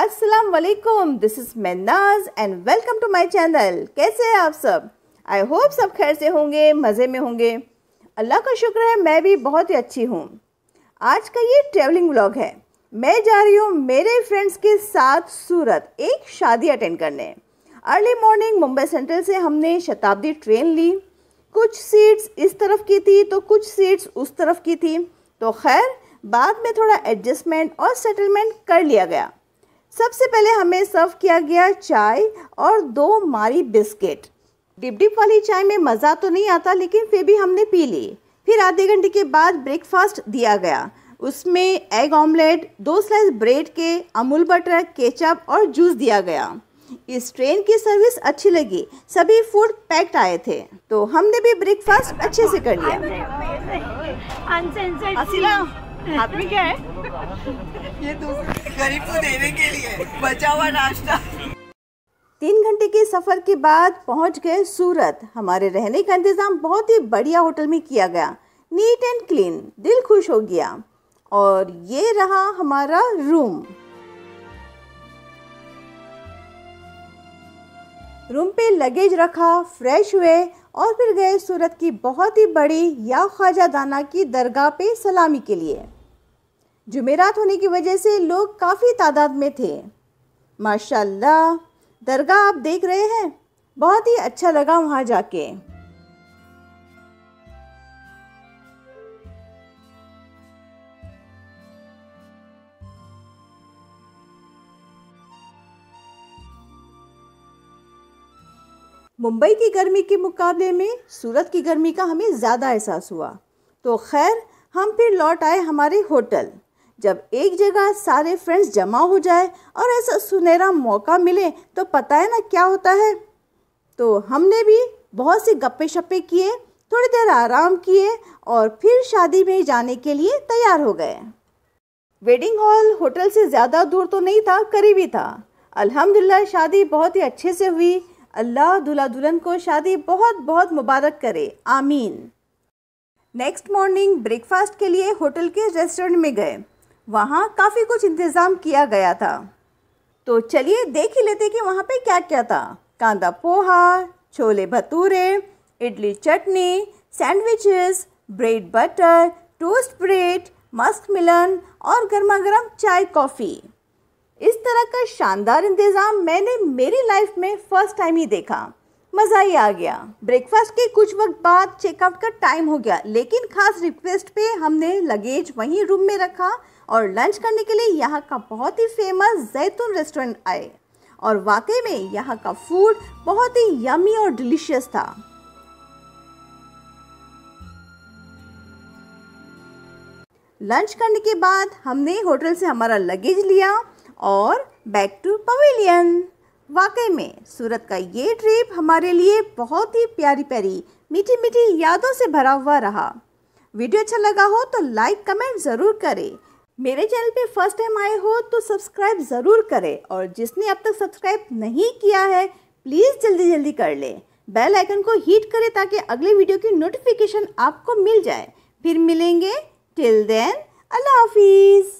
अस्सलाम वालेकुम this is Naz and welcome to my channel कैसे हैं आप सब आई होप सब खैर से होंगे मज़े में होंगे अल्लाह का शुक्र है मैं भी बहुत ही अच्छी हूँ आज का ये ट्रैवलिंग व्लॉग है मैं जा रही हूँ मेरे फ्रेंड्स के साथ सूरत एक शादी अटेंड करने अर्ली मॉर्निंग मुंबई सेंट्रल से हमने शताब्दी ट्रेन ली कुछ सीट्स इस तरफ की थी तो कुछ सीट्स उस तरफ की थी तो खैर बाद में थोड़ा एडजस्टमेंट और सेटलमेंट कर लिया गया सबसे पहले हमें सर्व किया गया चाय और दो मारी बिस्किट डिप डिप वाली चाय में मज़ा तो नहीं आता लेकिन फिर भी हमने पी ली फिर आधे घंटे के बाद ब्रेकफास्ट दिया गया उसमें एग ऑमलेट दो स्लाइस ब्रेड के अमूल बटर केचप और जूस दिया गया इस ट्रेन की सर्विस अच्छी लगी सभी फूड पैक्ड आए थे तो हमने भी ब्रेकफास्ट अच्छे से कर लिया आपने क्या है ये गरीब को देने के लिए बचा हुआ नाश्ता तीन घंटे के सफ़र के बाद पहुंच गए सूरत हमारे रहने का इंतज़ाम बहुत ही बढ़िया होटल में किया गया नीट एंड क्लीन दिल खुश हो गया और ये रहा हमारा रूम रूम पे लगेज रखा फ्रेश हुए और फिर गए सूरत की बहुत ही बड़ी या ख्वाजा दाना की दरगाह पे सलामी के लिए जुमेरात होने की वजह से लोग काफ़ी तादाद में थे माशाल्लाह दरगाह आप देख रहे हैं बहुत ही अच्छा लगा वहाँ जाके मुंबई की गर्मी के मुकाबले में सूरत की गर्मी का हमें ज़्यादा एहसास हुआ तो खैर हम फिर लौट आए हमारे होटल जब एक जगह सारे फ्रेंड्स जमा हो जाए और ऐसा सुनहरा मौका मिले तो पता है ना क्या होता है तो हमने भी बहुत से गप्पे शप्पे किए थोड़ी देर आराम किए और फिर शादी में जाने के लिए तैयार हो गए वेडिंग हॉल होटल से ज़्यादा दूर तो नहीं था करीबी था अल्हम्दुलिल्लाह शादी बहुत ही अच्छे से हुई अल्लाह दुल्हा दुल्हन को शादी बहुत बहुत मुबारक करे आमीन नेक्स्ट मॉर्निंग ब्रेकफास्ट के लिए होटल के रेस्टोरेंट में गए वहाँ काफ़ी कुछ इंतज़ाम किया गया था तो चलिए देख ही लेते कि वहाँ पे क्या क्या था kanda poha chole bhature idli chutney sandwiches bread butter toast bread maska मिलन और गर्मा गर्म चाय कॉफ़ी इस तरह का शानदार इंतज़ाम मैंने मेरी लाइफ में फ़र्स्ट टाइम ही देखा मज़ा ही आ गया ब्रेकफास्ट के कुछ वक्त बाद चेकआउट का टाइम हो गया लेकिन खास रिक्वेस्ट पे हमने लगेज वहीं रूम में रखा और लंच करने के लिए यहाँ का बहुत ही फेमस जैतून रेस्टोरेंट आए और वाकई में यहाँ का फूड बहुत ही यमी और डिलीशियस था लंच करने के बाद हमने होटल से हमारा लगेज लिया और बैक टू पवेलियन वाकई में सूरत का ये ट्रिप हमारे लिए बहुत ही प्यारी प्यारी मीठी मीठी यादों से भरा हुआ रहा वीडियो अच्छा लगा हो तो लाइक कमेंट ज़रूर करें मेरे चैनल पे फर्स्ट टाइम आए हो तो सब्सक्राइब ज़रूर करें और जिसने अब तक सब्सक्राइब नहीं किया है प्लीज़ जल्दी जल्दी कर लें बेल आइकन को हीट करें ताकि अगले वीडियो की नोटिफिकेशन आपको मिल जाए फिर मिलेंगे टिल देन अल्लाह हाफिज़